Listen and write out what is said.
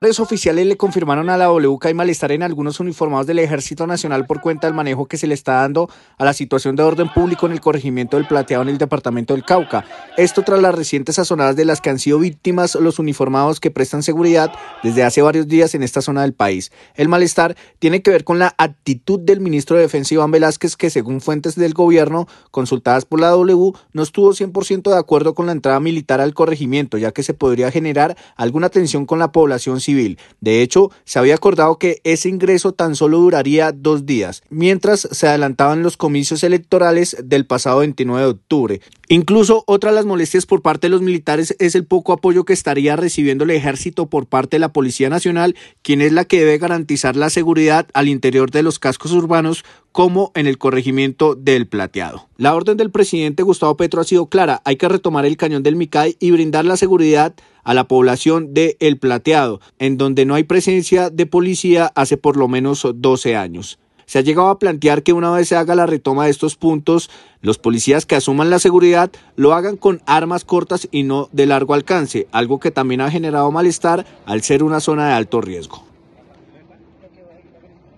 Tres oficiales le confirmaron a la W que hay malestar en algunos uniformados del Ejército Nacional por cuenta del manejo que se le está dando a la situación de orden público en el corregimiento del Plateado en el departamento del Cauca. Esto tras las recientes sazonadas de las que han sido víctimas los uniformados que prestan seguridad desde hace varios días en esta zona del país. El malestar tiene que ver con la actitud del ministro de Defensa Iván Velázquez que según fuentes del gobierno consultadas por la W no estuvo 100% de acuerdo con la entrada militar al corregimiento ya que se podría generar alguna tensión con la población civil. De hecho, se había acordado que ese ingreso tan solo duraría dos días, mientras se adelantaban los comicios electorales del pasado 29 de octubre. Incluso otra de las molestias por parte de los militares es el poco apoyo que estaría recibiendo el ejército por parte de la Policía Nacional, quien es la que debe garantizar la seguridad al interior de los cascos urbanos como en el corregimiento del Plateado. La orden del presidente Gustavo Petro ha sido clara, hay que retomar el cañón del Micay y brindar la seguridad a la población de El Plateado, en donde no hay presencia de policía hace por lo menos 12 años. Se ha llegado a plantear que una vez se haga la retoma de estos puntos, los policías que asuman la seguridad lo hagan con armas cortas y no de largo alcance, algo que también ha generado malestar al ser una zona de alto riesgo.